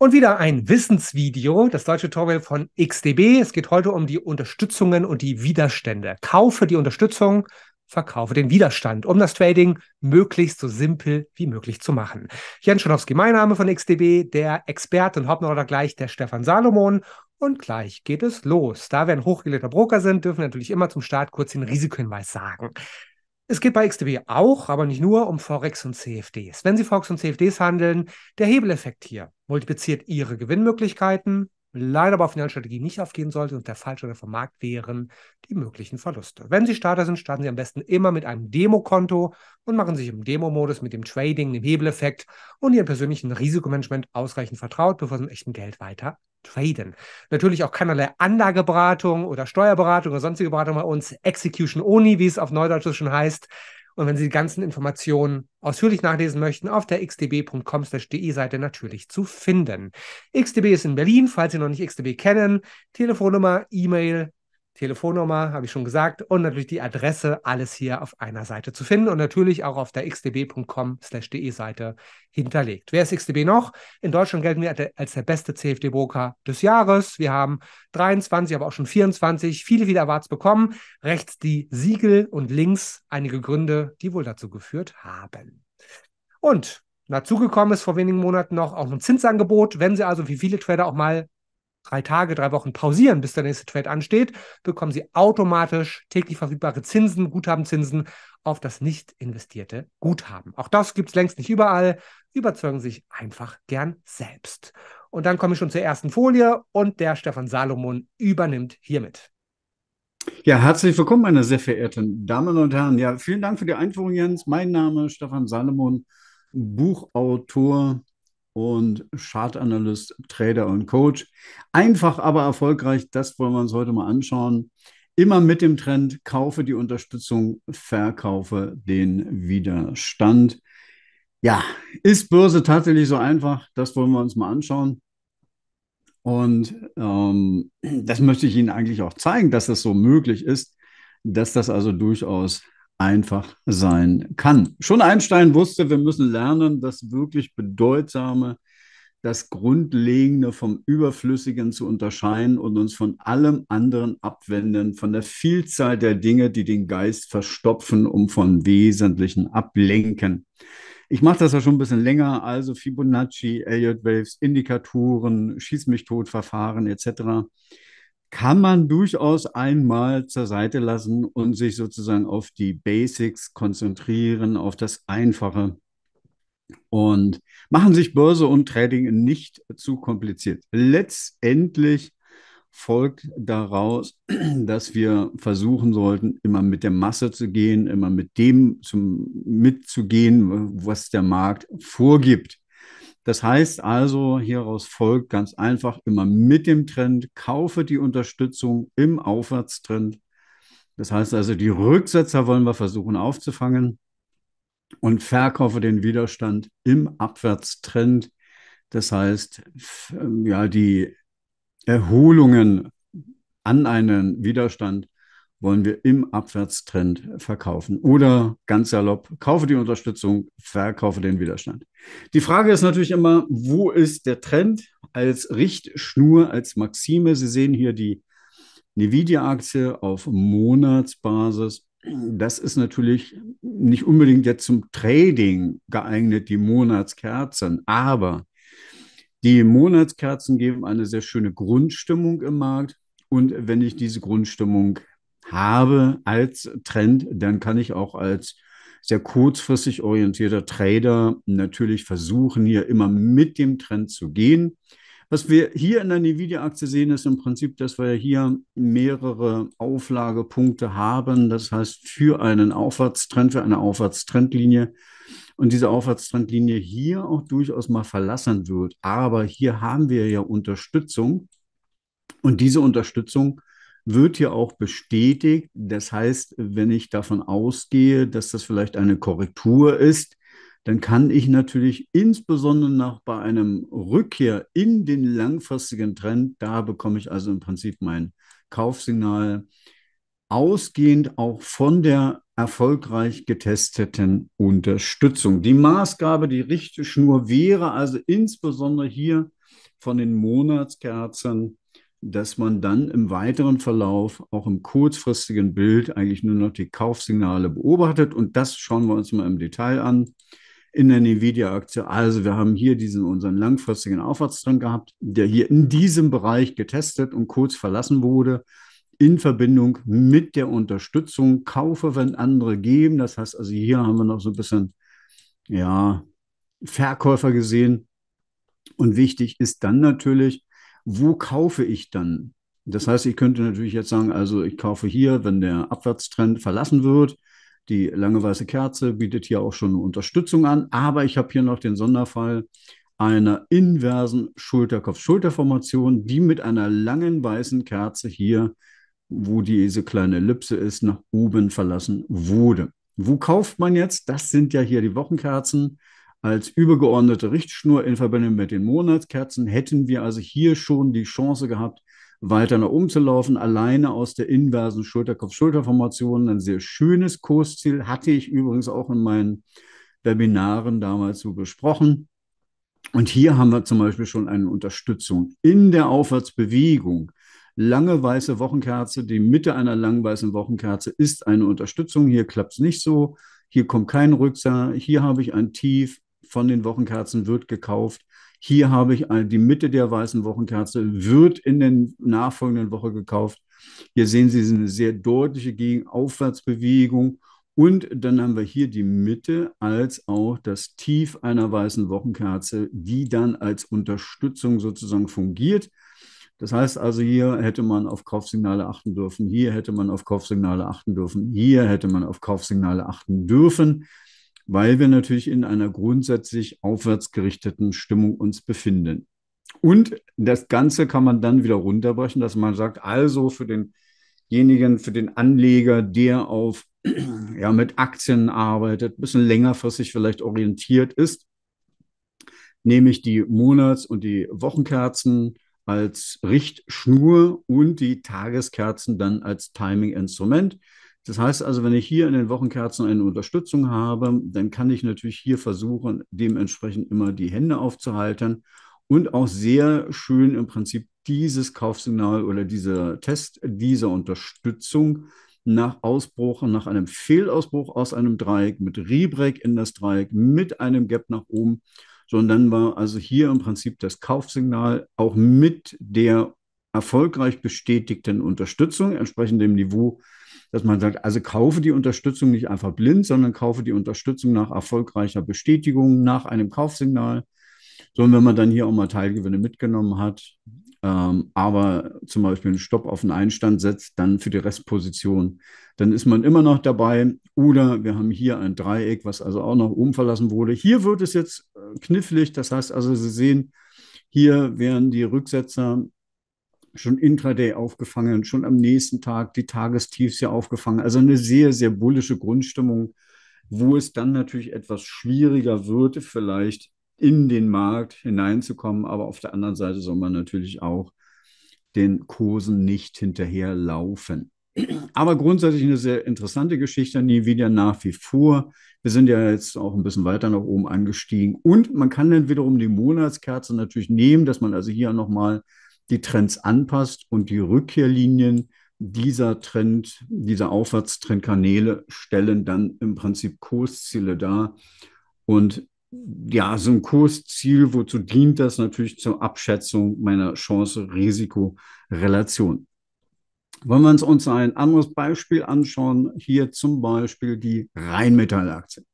Und wieder ein Wissensvideo, das deutsche Tutorial von XDB. Es geht heute um die Unterstützungen und die Widerstände. Kaufe die Unterstützung, verkaufe den Widerstand, um das Trading möglichst so simpel wie möglich zu machen. Jens Schonowski, mein Name von XDB, der Experte und Hauptmörder gleich der Stefan Salomon. Und gleich geht es los. Da wir ein hochgelehrter Broker sind, dürfen wir natürlich immer zum Start kurz den Risikohinweis sagen. Es geht bei XTB auch, aber nicht nur, um Forex und CFDs. Wenn Sie Forex und CFDs handeln, der Hebeleffekt hier multipliziert Ihre Gewinnmöglichkeiten leider aber auf Finanzstrategie nicht aufgehen sollte und der Fallstelle vom Markt wären die möglichen Verluste. Wenn Sie Starter sind, starten Sie am besten immer mit einem Demokonto und machen sich im Demo-Modus mit dem Trading, dem Hebeleffekt und Ihrem persönlichen Risikomanagement ausreichend vertraut, bevor Sie mit echtem Geld weiter traden. Natürlich auch keinerlei Anlageberatung oder Steuerberatung oder sonstige Beratung bei uns. Execution only, wie es auf Neudeutsch schon heißt. Und wenn Sie die ganzen Informationen ausführlich nachlesen möchten, auf der xdb.com/de-Seite natürlich zu finden. XDB ist in Berlin, falls Sie noch nicht XDB kennen. Telefonnummer, E-Mail, Telefonnummer, habe ich schon gesagt, und natürlich die Adresse, alles hier auf einer Seite zu finden und natürlich auch auf der xdb.com/de Seite hinterlegt. Wer ist XDB noch? In Deutschland gelten wir als der beste CFD-Broker des Jahres. Wir haben 23, aber auch schon 24 viele, viele Awards bekommen. Rechts die Siegel und links einige Gründe, die wohl dazu geführt haben. Und dazugekommen ist vor wenigen Monaten noch auch ein Zinsangebot. Wenn Sie also wie viele Trader auch mal drei Tage, drei Wochen pausieren, bis der nächste Trade ansteht, bekommen Sie automatisch täglich verfügbare Zinsen, Guthabenzinsen auf das nicht investierte Guthaben. Auch das gibt es längst nicht überall. Überzeugen Sie sich einfach gern selbst. Und dann komme ich schon zur ersten Folie und der Stefan Salomon übernimmt hiermit. Ja, herzlich willkommen, meine sehr verehrten Damen und Herren. Ja, vielen Dank für die Einführung, Jens. Mein Name ist Stefan Salomon, Buchautor, und Chartanalyst, Trader und Coach. Einfach, aber erfolgreich, das wollen wir uns heute mal anschauen. Immer mit dem Trend, kaufe die Unterstützung, verkaufe den Widerstand. Ja, ist Börse tatsächlich so einfach? Das wollen wir uns mal anschauen. Und ähm, das möchte ich Ihnen eigentlich auch zeigen, dass das so möglich ist, dass das also durchaus einfach sein kann. Schon Einstein wusste, wir müssen lernen, das wirklich Bedeutsame, das Grundlegende vom Überflüssigen zu unterscheiden und uns von allem anderen abwenden, von der Vielzahl der Dinge, die den Geist verstopfen, um von Wesentlichen ablenken. Ich mache das ja schon ein bisschen länger, also Fibonacci, Elliott Waves, Indikatoren, Schieß mich tot Verfahren etc kann man durchaus einmal zur Seite lassen und sich sozusagen auf die Basics konzentrieren, auf das Einfache und machen sich Börse und Trading nicht zu kompliziert. Letztendlich folgt daraus, dass wir versuchen sollten, immer mit der Masse zu gehen, immer mit dem zum, mitzugehen, was der Markt vorgibt. Das heißt also, hieraus folgt ganz einfach immer mit dem Trend, kaufe die Unterstützung im Aufwärtstrend. Das heißt also, die Rücksetzer wollen wir versuchen aufzufangen und verkaufe den Widerstand im Abwärtstrend. Das heißt, ja, die Erholungen an einen Widerstand wollen wir im Abwärtstrend verkaufen. Oder ganz salopp, kaufe die Unterstützung, verkaufe den Widerstand. Die Frage ist natürlich immer, wo ist der Trend als Richtschnur, als Maxime? Sie sehen hier die Nvidia-Aktie auf Monatsbasis. Das ist natürlich nicht unbedingt jetzt zum Trading geeignet, die Monatskerzen, aber die Monatskerzen geben eine sehr schöne Grundstimmung im Markt. Und wenn ich diese Grundstimmung habe als Trend, dann kann ich auch als sehr kurzfristig orientierter Trader natürlich versuchen, hier immer mit dem Trend zu gehen. Was wir hier in der Nvidia-Aktie sehen, ist im Prinzip, dass wir hier mehrere Auflagepunkte haben. Das heißt, für einen Aufwärtstrend, für eine Aufwärtstrendlinie. Und diese Aufwärtstrendlinie hier auch durchaus mal verlassen wird. Aber hier haben wir ja Unterstützung. Und diese Unterstützung wird ja auch bestätigt. Das heißt, wenn ich davon ausgehe, dass das vielleicht eine Korrektur ist, dann kann ich natürlich insbesondere nach bei einem Rückkehr in den langfristigen Trend, da bekomme ich also im Prinzip mein Kaufsignal, ausgehend auch von der erfolgreich getesteten Unterstützung. Die Maßgabe, die Richtschnur wäre also insbesondere hier von den Monatskerzen dass man dann im weiteren Verlauf auch im kurzfristigen Bild eigentlich nur noch die Kaufsignale beobachtet. Und das schauen wir uns mal im Detail an in der Nvidia-Aktie. Also wir haben hier diesen unseren langfristigen Aufwärtstrend gehabt, der hier in diesem Bereich getestet und kurz verlassen wurde in Verbindung mit der Unterstützung kaufe, wenn andere geben. Das heißt also, hier haben wir noch so ein bisschen ja, Verkäufer gesehen. Und wichtig ist dann natürlich, wo kaufe ich dann? Das heißt, ich könnte natürlich jetzt sagen, also ich kaufe hier, wenn der Abwärtstrend verlassen wird. Die lange weiße Kerze bietet hier auch schon eine Unterstützung an, aber ich habe hier noch den Sonderfall einer inversen Schulterkopf-Schulterformation, die mit einer langen weißen Kerze hier, wo diese kleine Ellipse ist, nach oben verlassen wurde. Wo kauft man jetzt? Das sind ja hier die Wochenkerzen als übergeordnete Richtschnur in Verbindung mit den Monatskerzen hätten wir also hier schon die Chance gehabt, weiter nach oben zu laufen, alleine aus der inversen schulterkopf schulterformation Ein sehr schönes Kursziel hatte ich übrigens auch in meinen Webinaren damals so besprochen. Und hier haben wir zum Beispiel schon eine Unterstützung in der Aufwärtsbewegung. Lange weiße Wochenkerze, die Mitte einer langen weißen Wochenkerze ist eine Unterstützung. Hier klappt es nicht so. Hier kommt kein Rücksetzer. Hier habe ich ein Tief von den Wochenkerzen wird gekauft. Hier habe ich die Mitte der weißen Wochenkerze, wird in der nachfolgenden Woche gekauft. Hier sehen Sie eine sehr deutliche Gegenaufwärtsbewegung. Und dann haben wir hier die Mitte als auch das Tief einer weißen Wochenkerze, die dann als Unterstützung sozusagen fungiert. Das heißt also, hier hätte man auf Kaufsignale achten dürfen, hier hätte man auf Kaufsignale achten dürfen, hier hätte man auf Kaufsignale achten dürfen weil wir natürlich in einer grundsätzlich aufwärts gerichteten Stimmung uns befinden. Und das Ganze kann man dann wieder runterbrechen, dass man sagt, also für denjenigen, für den Anleger, der auf ja, mit Aktien arbeitet, ein bisschen längerfristig vielleicht orientiert ist, nehme ich die Monats- und die Wochenkerzen als Richtschnur und die Tageskerzen dann als Timing-Instrument. Das heißt also, wenn ich hier in den Wochenkerzen eine Unterstützung habe, dann kann ich natürlich hier versuchen, dementsprechend immer die Hände aufzuhalten und auch sehr schön im Prinzip dieses Kaufsignal oder dieser Test, dieser Unterstützung nach Ausbruch, nach einem Fehlausbruch aus einem Dreieck mit Rebreak in das Dreieck mit einem Gap nach oben, sondern war also hier im Prinzip das Kaufsignal auch mit der erfolgreich bestätigten Unterstützung entsprechend dem Niveau dass man sagt, also kaufe die Unterstützung nicht einfach blind, sondern kaufe die Unterstützung nach erfolgreicher Bestätigung, nach einem Kaufsignal. So, und wenn man dann hier auch mal Teilgewinne mitgenommen hat, ähm, aber zum Beispiel einen Stopp auf den Einstand setzt, dann für die Restposition, dann ist man immer noch dabei. Oder wir haben hier ein Dreieck, was also auch noch oben verlassen wurde. Hier wird es jetzt äh, knifflig, das heißt also, Sie sehen, hier wären die Rücksetzer schon intraday aufgefangen, schon am nächsten Tag die Tagestiefs ja aufgefangen. Also eine sehr, sehr bullische Grundstimmung, wo es dann natürlich etwas schwieriger würde, vielleicht in den Markt hineinzukommen. Aber auf der anderen Seite soll man natürlich auch den Kursen nicht hinterherlaufen. Aber grundsätzlich eine sehr interessante Geschichte, nie wieder nach wie vor. Wir sind ja jetzt auch ein bisschen weiter nach oben angestiegen. Und man kann dann wiederum die Monatskerze natürlich nehmen, dass man also hier nochmal die Trends anpasst und die Rückkehrlinien dieser Trend, dieser Aufwärtstrendkanäle stellen dann im Prinzip Kursziele dar. Und ja, so ein Kursziel, wozu dient das natürlich zur Abschätzung meiner Chance-Risiko-Relation. Wollen wir uns, uns ein anderes Beispiel anschauen, hier zum Beispiel die Rheinmetall-Aktie.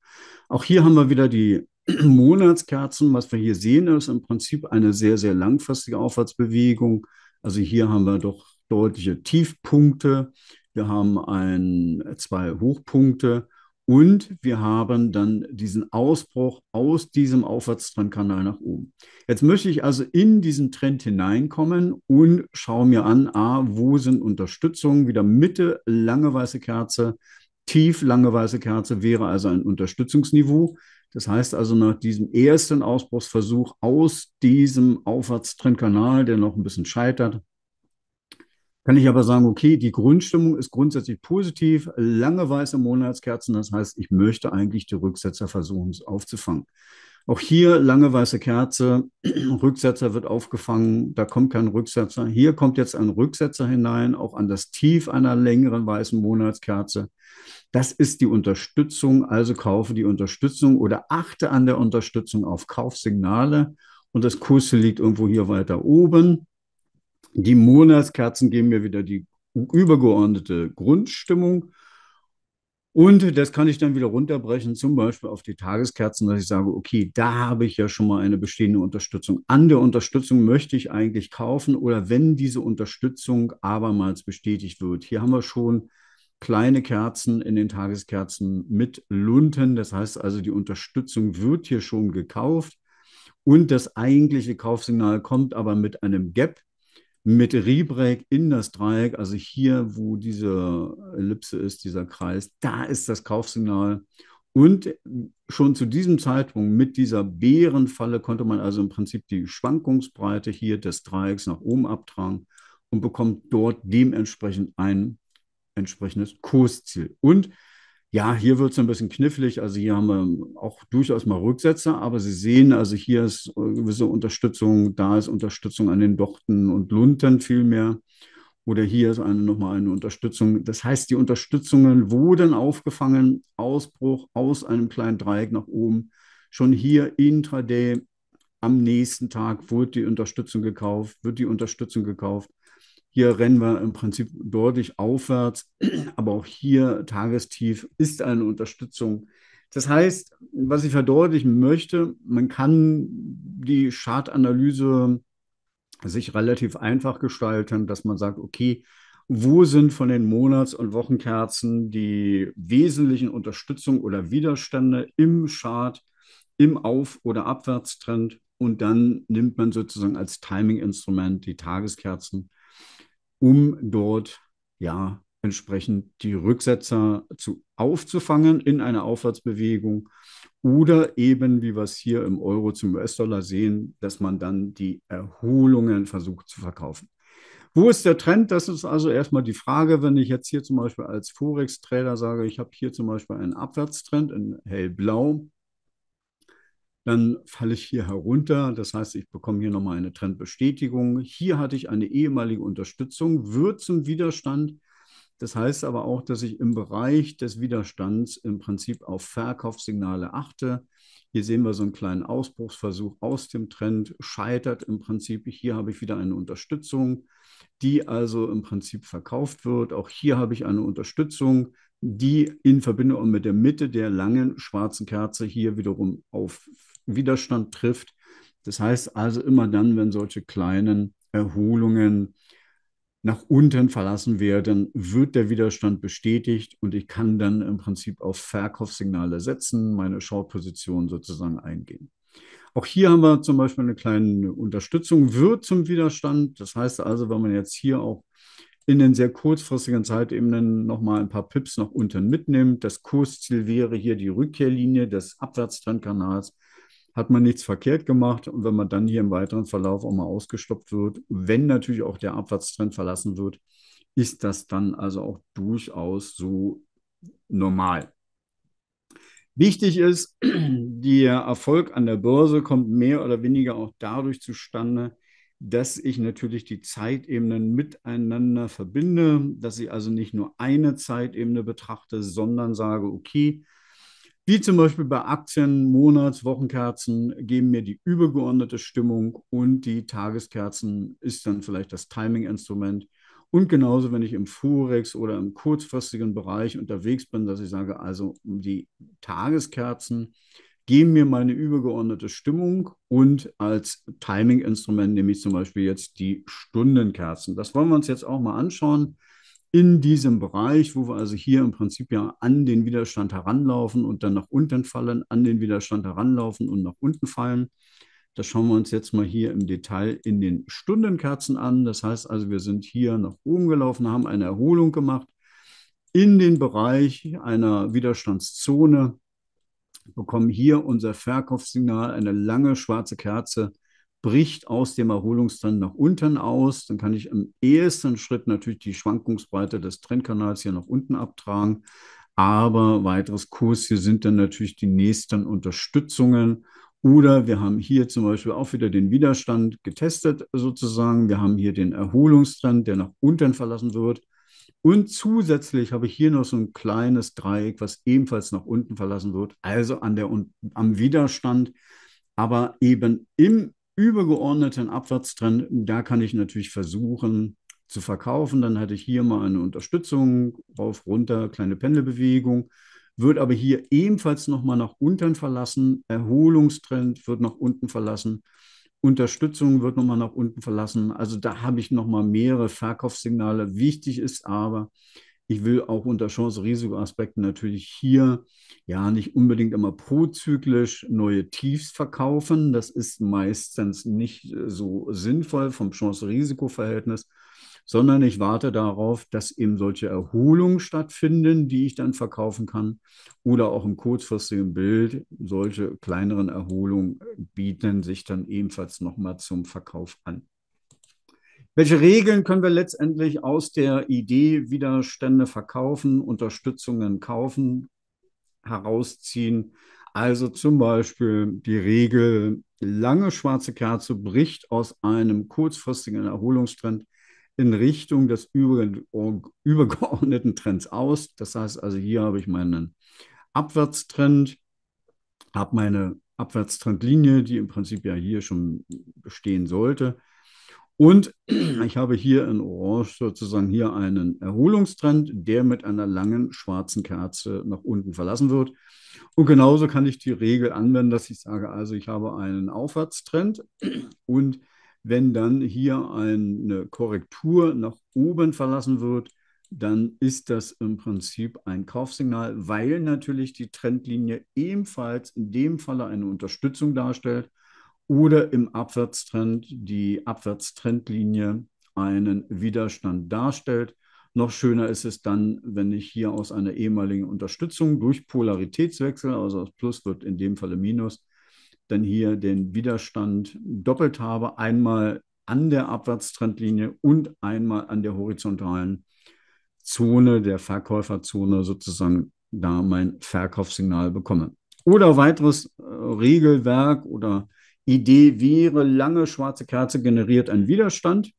Auch hier haben wir wieder die Monatskerzen, was wir hier sehen, ist im Prinzip eine sehr, sehr langfristige Aufwärtsbewegung. Also hier haben wir doch deutliche Tiefpunkte. Wir haben ein, zwei Hochpunkte und wir haben dann diesen Ausbruch aus diesem Aufwärtstrendkanal nach oben. Jetzt möchte ich also in diesen Trend hineinkommen und schaue mir an, A, wo sind Unterstützungen? Wieder Mitte, lange weiße Kerze, tief lange weiße Kerze wäre also ein Unterstützungsniveau. Das heißt also, nach diesem ersten Ausbruchsversuch aus diesem Aufwärtstrendkanal, der noch ein bisschen scheitert, kann ich aber sagen, okay, die Grundstimmung ist grundsätzlich positiv, lange weiße Monatskerzen, das heißt, ich möchte eigentlich die Rücksetzer versuchen es aufzufangen. Auch hier lange weiße Kerze, Rücksetzer wird aufgefangen, da kommt kein Rücksetzer. Hier kommt jetzt ein Rücksetzer hinein, auch an das Tief einer längeren weißen Monatskerze. Das ist die Unterstützung, also kaufe die Unterstützung oder achte an der Unterstützung auf Kaufsignale. Und das Kurs liegt irgendwo hier weiter oben. Die Monatskerzen geben mir wieder die übergeordnete Grundstimmung und das kann ich dann wieder runterbrechen, zum Beispiel auf die Tageskerzen, dass ich sage, okay, da habe ich ja schon mal eine bestehende Unterstützung. An der Unterstützung möchte ich eigentlich kaufen oder wenn diese Unterstützung abermals bestätigt wird. Hier haben wir schon kleine Kerzen in den Tageskerzen mit Lunten. Das heißt also, die Unterstützung wird hier schon gekauft und das eigentliche Kaufsignal kommt aber mit einem Gap mit Rebreck in das Dreieck, also hier, wo diese Ellipse ist, dieser Kreis, da ist das Kaufsignal. Und schon zu diesem Zeitpunkt mit dieser Bärenfalle konnte man also im Prinzip die Schwankungsbreite hier des Dreiecks nach oben abtragen und bekommt dort dementsprechend ein entsprechendes Kursziel. Und ja, hier wird es ein bisschen knifflig. Also hier haben wir auch durchaus mal Rücksätze, aber Sie sehen, also hier ist äh, gewisse Unterstützung, da ist Unterstützung an den Dochten und Lunten vielmehr. Oder hier ist eine, nochmal eine Unterstützung. Das heißt, die Unterstützungen wurden aufgefangen, Ausbruch aus einem kleinen Dreieck nach oben. Schon hier intraday am nächsten Tag wurde die Unterstützung gekauft, wird die Unterstützung gekauft. Hier rennen wir im Prinzip deutlich aufwärts, aber auch hier Tagestief ist eine Unterstützung. Das heißt, was ich verdeutlichen möchte, man kann die Chartanalyse sich relativ einfach gestalten, dass man sagt, okay, wo sind von den Monats- und Wochenkerzen die wesentlichen Unterstützung oder Widerstände im Chart, im Auf- oder Abwärtstrend? Und dann nimmt man sozusagen als Timing-Instrument die Tageskerzen um dort ja entsprechend die Rücksetzer zu aufzufangen in einer Aufwärtsbewegung oder eben, wie wir es hier im Euro zum US-Dollar sehen, dass man dann die Erholungen versucht zu verkaufen. Wo ist der Trend? Das ist also erstmal die Frage, wenn ich jetzt hier zum Beispiel als Forex-Trader sage, ich habe hier zum Beispiel einen Abwärtstrend in hellblau, dann falle ich hier herunter. Das heißt, ich bekomme hier nochmal eine Trendbestätigung. Hier hatte ich eine ehemalige Unterstützung, wird zum Widerstand. Das heißt aber auch, dass ich im Bereich des Widerstands im Prinzip auf Verkaufssignale achte. Hier sehen wir so einen kleinen Ausbruchsversuch aus dem Trend, scheitert im Prinzip. Hier habe ich wieder eine Unterstützung, die also im Prinzip verkauft wird. Auch hier habe ich eine Unterstützung, die in Verbindung mit der Mitte der langen schwarzen Kerze hier wiederum auf Widerstand trifft. Das heißt also immer dann, wenn solche kleinen Erholungen nach unten verlassen werden, wird der Widerstand bestätigt und ich kann dann im Prinzip auf Verkaufssignale setzen, meine Short-Position sozusagen eingehen. Auch hier haben wir zum Beispiel eine kleine Unterstützung, wird zum Widerstand. Das heißt also, wenn man jetzt hier auch in den sehr kurzfristigen Zeitebenen nochmal ein paar Pips nach unten mitnimmt, das Kursziel wäre hier die Rückkehrlinie des Abwärtstrendkanals hat man nichts verkehrt gemacht. Und wenn man dann hier im weiteren Verlauf auch mal ausgestoppt wird, wenn natürlich auch der Abwärtstrend verlassen wird, ist das dann also auch durchaus so normal. Wichtig ist, der Erfolg an der Börse kommt mehr oder weniger auch dadurch zustande, dass ich natürlich die Zeitebenen miteinander verbinde, dass ich also nicht nur eine Zeitebene betrachte, sondern sage, okay, wie zum Beispiel bei Aktien, Monats-, Wochenkerzen geben mir die übergeordnete Stimmung und die Tageskerzen ist dann vielleicht das Timing-Instrument. Und genauso, wenn ich im Forex oder im kurzfristigen Bereich unterwegs bin, dass ich sage, also die Tageskerzen geben mir meine übergeordnete Stimmung und als Timing-Instrument nehme ich zum Beispiel jetzt die Stundenkerzen. Das wollen wir uns jetzt auch mal anschauen in diesem Bereich, wo wir also hier im Prinzip ja an den Widerstand heranlaufen und dann nach unten fallen, an den Widerstand heranlaufen und nach unten fallen. Das schauen wir uns jetzt mal hier im Detail in den Stundenkerzen an. Das heißt also, wir sind hier nach oben gelaufen, haben eine Erholung gemacht in den Bereich einer Widerstandszone, bekommen hier unser Verkaufssignal, eine lange schwarze Kerze bricht aus dem Erholungstrend nach unten aus. Dann kann ich im ersten Schritt natürlich die Schwankungsbreite des Trendkanals hier nach unten abtragen. Aber weiteres Kurs hier sind dann natürlich die nächsten Unterstützungen. Oder wir haben hier zum Beispiel auch wieder den Widerstand getestet sozusagen. Wir haben hier den Erholungstrend, der nach unten verlassen wird. Und zusätzlich habe ich hier noch so ein kleines Dreieck, was ebenfalls nach unten verlassen wird, also an der, am Widerstand aber eben im übergeordneten Abwärtstrend, da kann ich natürlich versuchen zu verkaufen. Dann hatte ich hier mal eine Unterstützung, rauf, runter, kleine Pendelbewegung. Wird aber hier ebenfalls nochmal nach unten verlassen. Erholungstrend wird nach unten verlassen. Unterstützung wird nochmal nach unten verlassen. Also da habe ich nochmal mehrere Verkaufssignale. Wichtig ist aber, ich will auch unter Chance-Risiko-Aspekten natürlich hier ja nicht unbedingt immer prozyklisch neue Tiefs verkaufen. Das ist meistens nicht äh, so sinnvoll vom Chance-Risiko-Verhältnis, sondern ich warte darauf, dass eben solche Erholungen stattfinden, die ich dann verkaufen kann oder auch im kurzfristigen Bild solche kleineren Erholungen bieten sich dann ebenfalls nochmal zum Verkauf an. Welche Regeln können wir letztendlich aus der Idee Widerstände verkaufen, Unterstützungen kaufen, herausziehen? Also zum Beispiel die Regel, lange schwarze Kerze bricht aus einem kurzfristigen Erholungstrend in Richtung des übergeordneten Trends aus. Das heißt also, hier habe ich meinen Abwärtstrend, habe meine Abwärtstrendlinie, die im Prinzip ja hier schon bestehen sollte und ich habe hier in Orange sozusagen hier einen Erholungstrend, der mit einer langen schwarzen Kerze nach unten verlassen wird. Und genauso kann ich die Regel anwenden, dass ich sage, also ich habe einen Aufwärtstrend und wenn dann hier eine Korrektur nach oben verlassen wird, dann ist das im Prinzip ein Kaufsignal, weil natürlich die Trendlinie ebenfalls in dem Falle eine Unterstützung darstellt oder im Abwärtstrend die Abwärtstrendlinie einen Widerstand darstellt. Noch schöner ist es dann, wenn ich hier aus einer ehemaligen Unterstützung durch Polaritätswechsel, also aus Plus wird in dem Falle Minus, dann hier den Widerstand doppelt habe, einmal an der Abwärtstrendlinie und einmal an der horizontalen Zone, der Verkäuferzone sozusagen, da mein Verkaufssignal bekomme. Oder weiteres äh, Regelwerk oder Idee wäre, lange schwarze Kerze generiert einen Widerstand.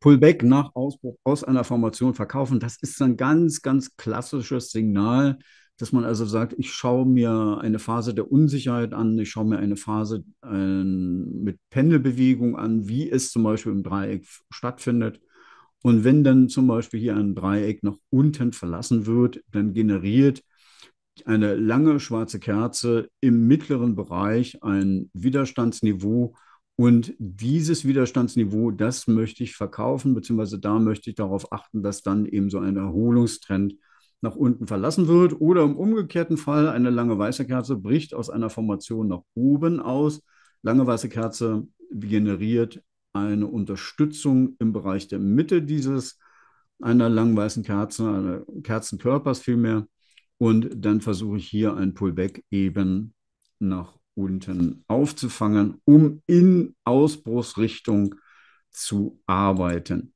Pullback nach Ausbruch aus einer Formation verkaufen, das ist ein ganz, ganz klassisches Signal, dass man also sagt, ich schaue mir eine Phase der Unsicherheit an, ich schaue mir eine Phase äh, mit Pendelbewegung an, wie es zum Beispiel im Dreieck stattfindet. Und wenn dann zum Beispiel hier ein Dreieck nach unten verlassen wird, dann generiert eine lange schwarze Kerze im mittleren Bereich, ein Widerstandsniveau. Und dieses Widerstandsniveau, das möchte ich verkaufen, beziehungsweise da möchte ich darauf achten, dass dann eben so ein Erholungstrend nach unten verlassen wird. Oder im umgekehrten Fall, eine lange weiße Kerze bricht aus einer Formation nach oben aus. Lange weiße Kerze generiert eine Unterstützung im Bereich der Mitte dieses einer weißen Kerze, einer Kerzenkörpers vielmehr. Und dann versuche ich hier ein Pullback eben nach unten aufzufangen, um in Ausbruchsrichtung zu arbeiten.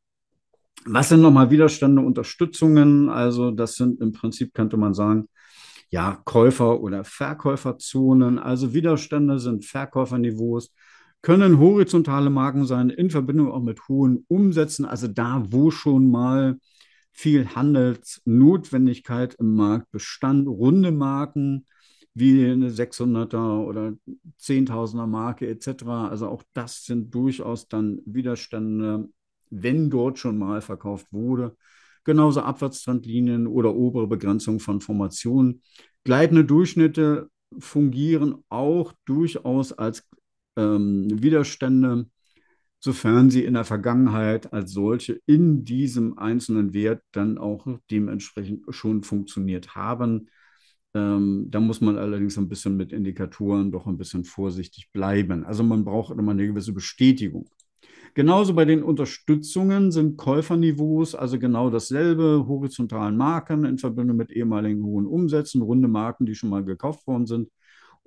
Was sind nochmal Widerstände, Unterstützungen? Also das sind im Prinzip, könnte man sagen, ja, Käufer- oder Verkäuferzonen. Also Widerstände sind Verkäuferniveaus, können horizontale Marken sein, in Verbindung auch mit hohen Umsätzen. Also da, wo schon mal viel Handelsnotwendigkeit im Markt bestand, runde Marken wie eine 600er oder 10.000er Marke etc. Also auch das sind durchaus dann Widerstände, wenn dort schon mal verkauft wurde. Genauso Abwärtstrandlinien oder obere Begrenzung von Formationen. Gleitende Durchschnitte fungieren auch durchaus als ähm, Widerstände sofern sie in der Vergangenheit als solche in diesem einzelnen Wert dann auch dementsprechend schon funktioniert haben. Ähm, da muss man allerdings ein bisschen mit Indikatoren doch ein bisschen vorsichtig bleiben. Also man braucht immer eine gewisse Bestätigung. Genauso bei den Unterstützungen sind Käuferniveaus also genau dasselbe, horizontalen Marken in Verbindung mit ehemaligen hohen Umsätzen, runde Marken, die schon mal gekauft worden sind,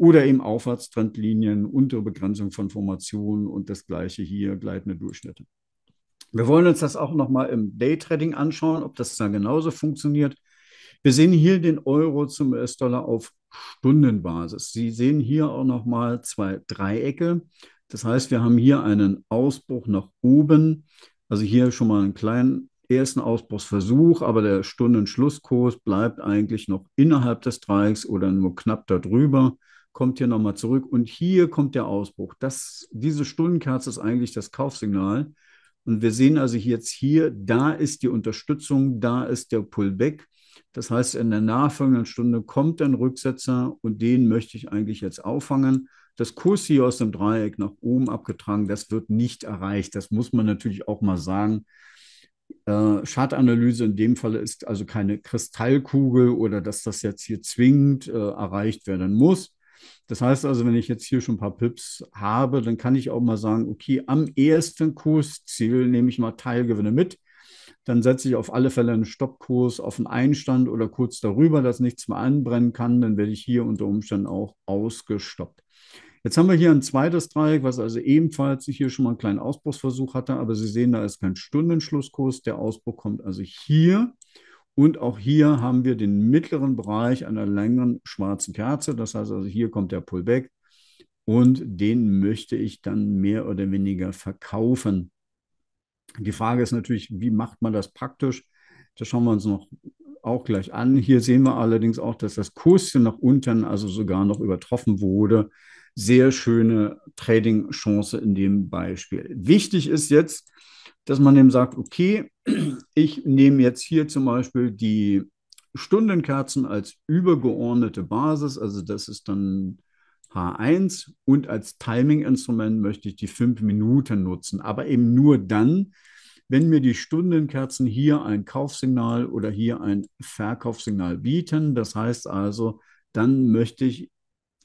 oder eben Aufwärtstrendlinien, untere Begrenzung von Formationen und das gleiche hier, gleitende Durchschnitte. Wir wollen uns das auch nochmal im Daytrading anschauen, ob das dann genauso funktioniert. Wir sehen hier den Euro zum US-Dollar auf Stundenbasis. Sie sehen hier auch nochmal zwei Dreiecke. Das heißt, wir haben hier einen Ausbruch nach oben. Also hier schon mal einen kleinen ersten Ausbruchsversuch, aber der Stundenschlusskurs bleibt eigentlich noch innerhalb des Dreiecks oder nur knapp darüber kommt hier nochmal zurück und hier kommt der Ausbruch. Das, diese Stundenkerze ist eigentlich das Kaufsignal. Und wir sehen also jetzt hier, da ist die Unterstützung, da ist der Pullback. Das heißt, in der nachfolgenden Stunde kommt ein Rücksetzer und den möchte ich eigentlich jetzt auffangen. Das Kurs hier aus dem Dreieck nach oben abgetragen, das wird nicht erreicht. Das muss man natürlich auch mal sagen. Äh, Chartanalyse in dem Fall ist also keine Kristallkugel oder dass das jetzt hier zwingend äh, erreicht werden muss. Das heißt also, wenn ich jetzt hier schon ein paar Pips habe, dann kann ich auch mal sagen, okay, am ersten Kursziel nehme ich mal Teilgewinne mit. Dann setze ich auf alle Fälle einen Stoppkurs auf den Einstand oder kurz darüber, dass nichts mehr anbrennen kann. Dann werde ich hier unter Umständen auch ausgestoppt. Jetzt haben wir hier ein zweites Dreieck, was also ebenfalls hier schon mal einen kleinen Ausbruchsversuch hatte, aber Sie sehen, da ist kein Stundenschlusskurs. Der Ausbruch kommt also hier und auch hier haben wir den mittleren Bereich einer längeren schwarzen Kerze. Das heißt also, hier kommt der Pullback und den möchte ich dann mehr oder weniger verkaufen. Die Frage ist natürlich, wie macht man das praktisch? Das schauen wir uns noch auch gleich an. Hier sehen wir allerdings auch, dass das Kurschen nach unten, also sogar noch übertroffen wurde. Sehr schöne Trading-Chance in dem Beispiel. Wichtig ist jetzt, dass man eben sagt, okay, ich nehme jetzt hier zum Beispiel die Stundenkerzen als übergeordnete Basis, also das ist dann H1 und als Timing-Instrument möchte ich die fünf Minuten nutzen, aber eben nur dann, wenn mir die Stundenkerzen hier ein Kaufsignal oder hier ein Verkaufssignal bieten. Das heißt also, dann möchte ich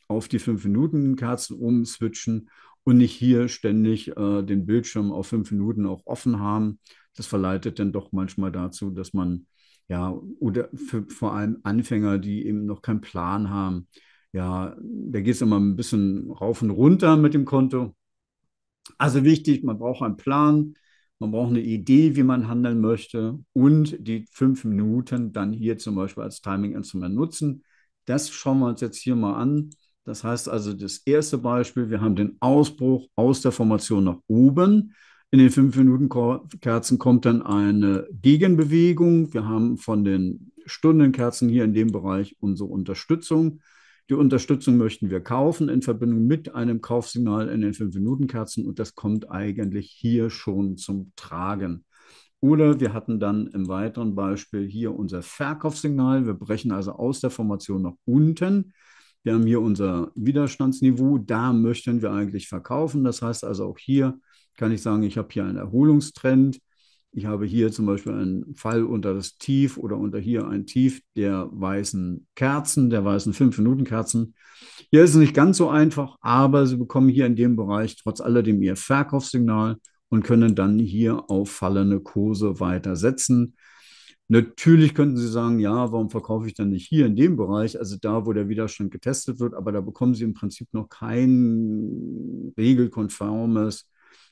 auf die fünf Minuten Kerzen umswitchen und nicht hier ständig äh, den Bildschirm auf fünf Minuten auch offen haben. Das verleitet dann doch manchmal dazu, dass man ja, oder für, vor allem Anfänger, die eben noch keinen Plan haben. Ja, da geht es immer ein bisschen rauf und runter mit dem Konto. Also wichtig, man braucht einen Plan, man braucht eine Idee, wie man handeln möchte und die fünf Minuten dann hier zum Beispiel als timing Timinginstrument nutzen. Das schauen wir uns jetzt hier mal an. Das heißt also, das erste Beispiel, wir haben den Ausbruch aus der Formation nach oben. In den 5 Minuten Kerzen kommt dann eine Gegenbewegung. Wir haben von den Stundenkerzen hier in dem Bereich unsere Unterstützung. Die Unterstützung möchten wir kaufen in Verbindung mit einem Kaufsignal in den 5 Minuten Kerzen und das kommt eigentlich hier schon zum Tragen. Oder wir hatten dann im weiteren Beispiel hier unser Verkaufssignal. Wir brechen also aus der Formation nach unten. Wir haben hier unser Widerstandsniveau, da möchten wir eigentlich verkaufen. Das heißt also auch hier kann ich sagen, ich habe hier einen Erholungstrend. Ich habe hier zum Beispiel einen Fall unter das Tief oder unter hier ein Tief der weißen Kerzen, der weißen 5-Minuten-Kerzen. Hier ist es nicht ganz so einfach, aber Sie bekommen hier in dem Bereich trotz alledem Ihr Verkaufssignal und können dann hier auf fallende Kurse weitersetzen. Natürlich könnten Sie sagen, ja, warum verkaufe ich dann nicht hier in dem Bereich, also da, wo der Widerstand getestet wird, aber da bekommen Sie im Prinzip noch kein regelkonformes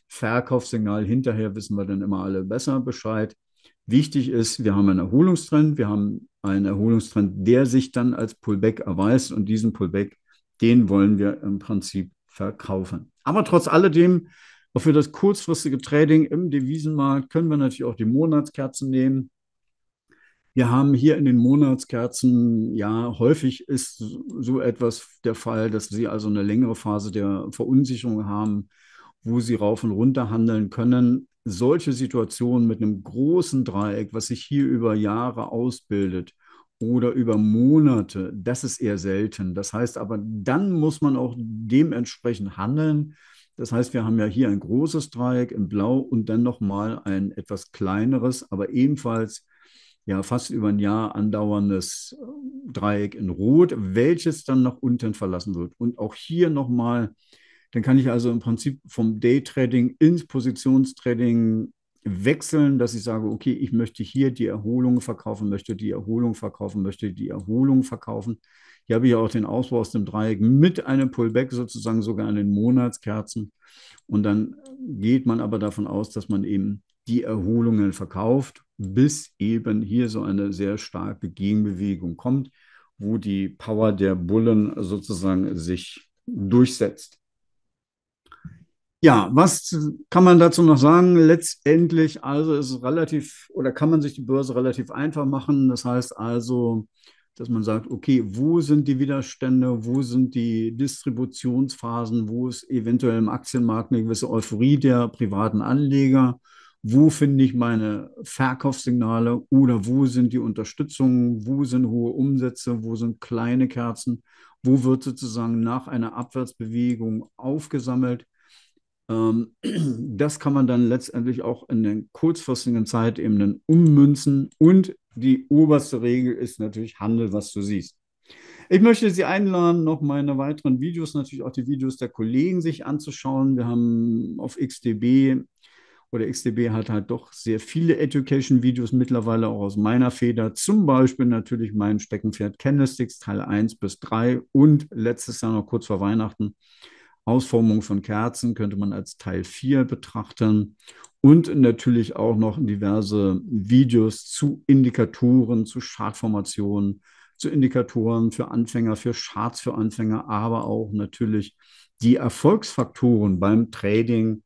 Verkaufssignal. Hinterher wissen wir dann immer alle besser Bescheid. Wichtig ist, wir haben einen Erholungstrend, wir haben einen Erholungstrend, der sich dann als Pullback erweist und diesen Pullback, den wollen wir im Prinzip verkaufen. Aber trotz alledem, auch für das kurzfristige Trading im Devisenmarkt können wir natürlich auch die Monatskerzen nehmen wir haben hier in den Monatskerzen, ja, häufig ist so etwas der Fall, dass sie also eine längere Phase der Verunsicherung haben, wo sie rauf und runter handeln können. Solche Situationen mit einem großen Dreieck, was sich hier über Jahre ausbildet, oder über Monate, das ist eher selten. Das heißt aber, dann muss man auch dementsprechend handeln. Das heißt, wir haben ja hier ein großes Dreieck in Blau und dann nochmal ein etwas kleineres, aber ebenfalls ja fast über ein Jahr andauerndes äh, Dreieck in Rot, welches dann nach unten verlassen wird. Und auch hier nochmal, dann kann ich also im Prinzip vom Daytrading ins Positionstrading wechseln, dass ich sage, okay, ich möchte hier die Erholung verkaufen, möchte die Erholung verkaufen, möchte die Erholung verkaufen. Hier habe ich auch den Ausbau aus dem Dreieck mit einem Pullback sozusagen sogar an den Monatskerzen. Und dann geht man aber davon aus, dass man eben die Erholungen verkauft, bis eben hier so eine sehr starke Gegenbewegung kommt, wo die Power der Bullen sozusagen sich durchsetzt. Ja, was kann man dazu noch sagen? Letztendlich also ist es relativ oder kann man sich die Börse relativ einfach machen. Das heißt also, dass man sagt, okay, wo sind die Widerstände, wo sind die Distributionsphasen, wo ist eventuell im Aktienmarkt eine gewisse Euphorie der privaten Anleger, wo finde ich meine Verkaufssignale oder wo sind die Unterstützungen, wo sind hohe Umsätze, wo sind kleine Kerzen, wo wird sozusagen nach einer Abwärtsbewegung aufgesammelt. Ähm, das kann man dann letztendlich auch in den kurzfristigen Zeitebenen ummünzen und die oberste Regel ist natürlich Handel, was du siehst. Ich möchte Sie einladen, noch meine weiteren Videos, natürlich auch die Videos der Kollegen sich anzuschauen. Wir haben auf XDB oder XDB hat halt doch sehr viele Education-Videos mittlerweile auch aus meiner Feder. Zum Beispiel natürlich mein Steckenpferd Candlesticks, Teil 1 bis 3 und letztes Jahr noch kurz vor Weihnachten. Ausformung von Kerzen könnte man als Teil 4 betrachten und natürlich auch noch diverse Videos zu Indikatoren, zu Chartformationen, zu Indikatoren für Anfänger, für Charts für Anfänger, aber auch natürlich die Erfolgsfaktoren beim Trading,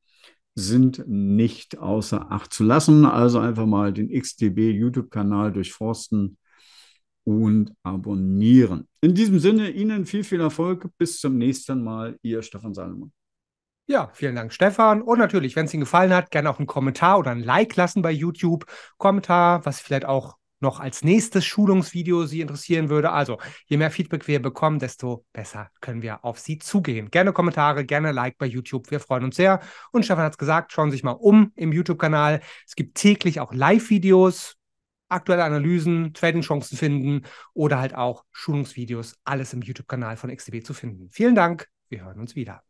sind nicht außer Acht zu lassen. Also einfach mal den XDB YouTube-Kanal durchforsten und abonnieren. In diesem Sinne, Ihnen viel, viel Erfolg. Bis zum nächsten Mal. Ihr Stefan Salomon. Ja, vielen Dank, Stefan. Und natürlich, wenn es Ihnen gefallen hat, gerne auch einen Kommentar oder ein Like lassen bei YouTube. Kommentar, was vielleicht auch noch als nächstes Schulungsvideo Sie interessieren würde. Also, je mehr Feedback wir bekommen, desto besser können wir auf Sie zugehen. Gerne Kommentare, gerne Like bei YouTube. Wir freuen uns sehr. Und Stefan hat es gesagt, schauen Sie sich mal um im YouTube-Kanal. Es gibt täglich auch Live-Videos, aktuelle Analysen, Trading-Chancen finden oder halt auch Schulungsvideos. Alles im YouTube-Kanal von XTB zu finden. Vielen Dank. Wir hören uns wieder.